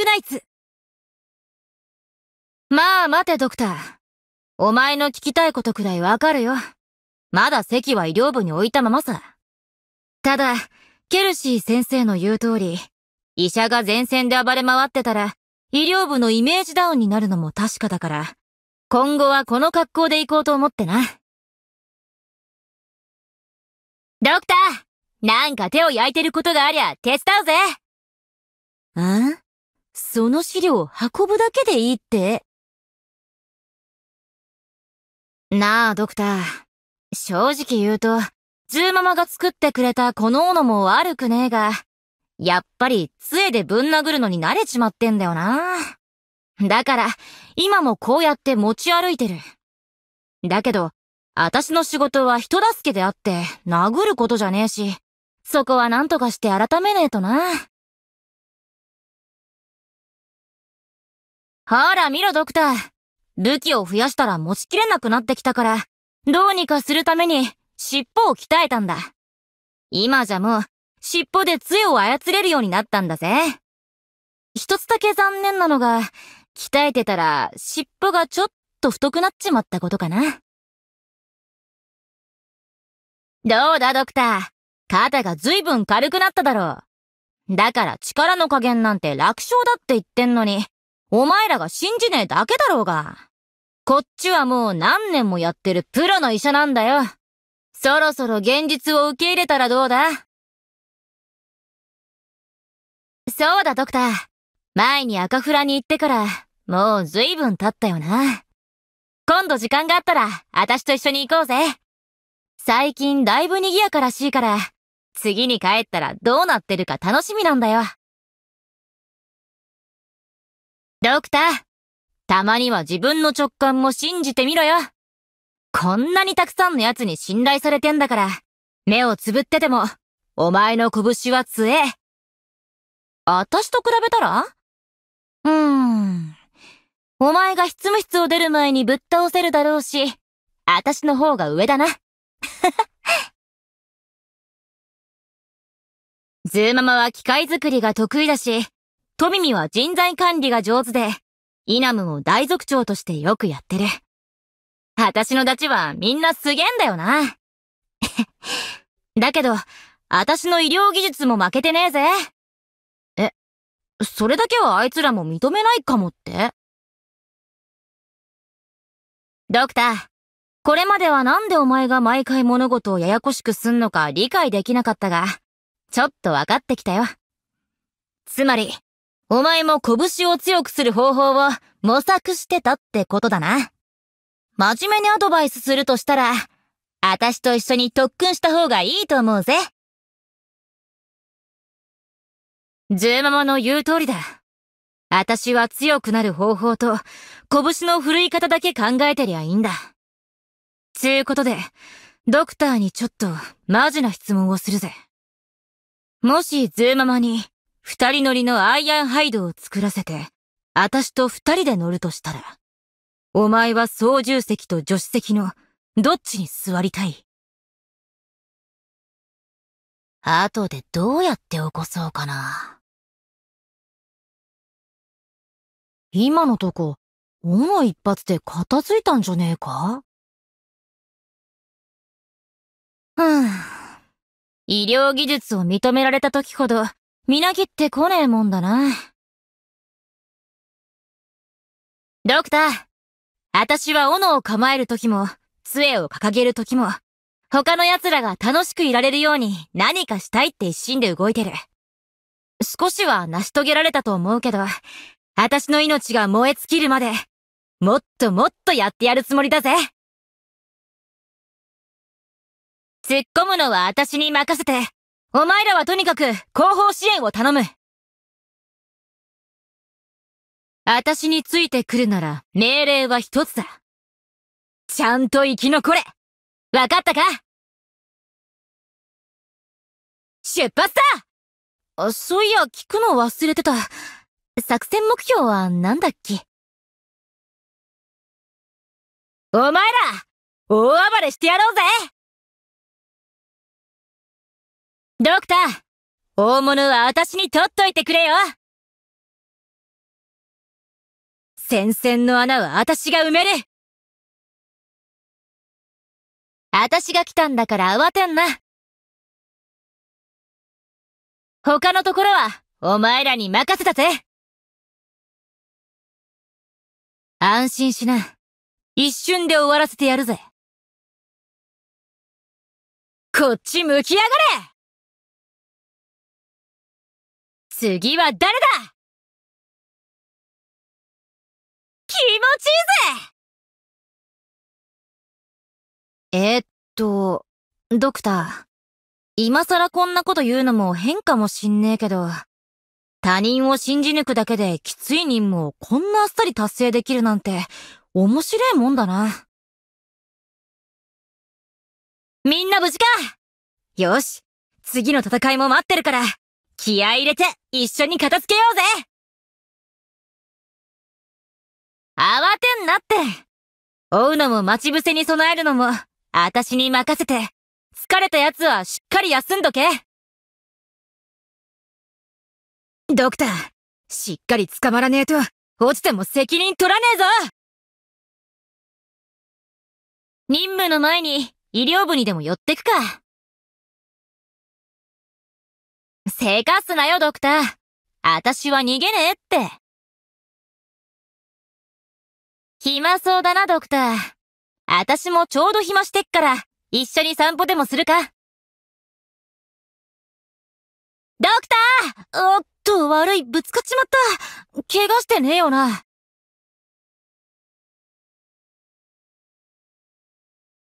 クナイツまあ待てドクター。お前の聞きたいことくらいわかるよ。まだ席は医療部に置いたままさ。ただ、ケルシー先生の言う通り、医者が前線で暴れ回ってたら、医療部のイメージダウンになるのも確かだから、今後はこの格好で行こうと思ってな。ドクターなんか手を焼いてることがありゃ手伝うぜんその資料を運ぶだけでいいってなあ、ドクター。正直言うと、ズーママが作ってくれたこの斧も悪くねえが、やっぱり杖でぶん殴るのに慣れちまってんだよな。だから、今もこうやって持ち歩いてる。だけど、私の仕事は人助けであって、殴ることじゃねえし、そこは何とかして改めねえとな。ほら見ろドクター。武器を増やしたら持ちきれなくなってきたから、どうにかするために尻尾を鍛えたんだ。今じゃもう、尻尾で杖を操れるようになったんだぜ。一つだけ残念なのが、鍛えてたら尻尾がちょっと太くなっちまったことかな。どうだドクター。肩が随分軽くなっただろう。だから力の加減なんて楽勝だって言ってんのに、お前らが信じねえだけだろうが。こっちはもう何年もやってるプロの医者なんだよ。そろそろ現実を受け入れたらどうだそうだ、ドクター。前に赤フラに行ってから、もう随分経ったよな。今度時間があったら、私と一緒に行こうぜ。最近だいぶ賑やからしいから、次に帰ったらどうなってるか楽しみなんだよ。ドクター、たまには自分の直感も信じてみろよ。こんなにたくさんの奴に信頼されてんだから、目をつぶってても、お前の拳は強え。私と比べたらうーん。お前が執務室を出る前にぶっ倒せるだろうし、私の方が上だな。ズーママは機械作りが得意だし、トミミは人材管理が上手で、イナムを大族長としてよくやってる。私のダチはみんなすげえんだよな。だけど、私の医療技術も負けてねえぜ。え、それだけはあいつらも認めないかもってドクター、これまではなんでお前が毎回物事をややこしくすんのか理解できなかったが、ちょっと分かってきたよ。つまり、お前も拳を強くする方法を模索してたってことだな。真面目にアドバイスするとしたら、私と一緒に特訓した方がいいと思うぜ。ーママの言う通りだ。私は強くなる方法と、拳の振るい方だけ考えてりゃいいんだ。つうことで、ドクターにちょっとマジな質問をするぜ。もしズーママに二人乗りのアイアンハイドを作らせて、私と二人で乗るとしたら、お前は操縦席と助手席のどっちに座りたい後でどうやって起こそうかな。今のとこ、斧一発で片付いたんじゃねえかうん。医療技術を認められた時ほど、みなぎってこねえもんだな。ドクター、私は斧を構える時も、杖を掲げる時も、他の奴らが楽しくいられるように何かしたいって一心で動いてる。少しは成し遂げられたと思うけど、私の命が燃え尽きるまで、もっともっとやってやるつもりだぜ突っ込むのは私に任せて、お前らはとにかく後方支援を頼む。私についてくるなら命令は一つだ。ちゃんと生き残れわかったか出発だあ、そういや、聞くの忘れてた。作戦目標は何だっけお前ら、大暴れしてやろうぜドクター大物は私に取っといてくれよ戦線の穴は私が埋める私が来たんだから慌てんな他のところはお前らに任せたぜ安心しな。一瞬で終わらせてやるぜ。こっち向きやがれ次は誰だ気持ちいいぜえっと、ドクター。今更こんなこと言うのも変かもしんねえけど、他人を信じ抜くだけできつい任務をこんなあっさり達成できるなんて、面白いもんだな。みんな無事かよし、次の戦いも待ってるから、気合入れて一緒に片付けようぜ慌てんなって追うのも待ち伏せに備えるのも、私に任せて、疲れた奴はしっかり休んどけドクター、しっかり捕まらねえと、落ちても責任取らねえぞ任務の前に、医療部にでも寄ってくか。せかすなよ、ドクター。あたしは逃げねえって。暇そうだな、ドクター。あたしもちょうど暇してっから、一緒に散歩でもするか。ドクターおっと、悪い、ぶつかっちまった。怪我してねえよな。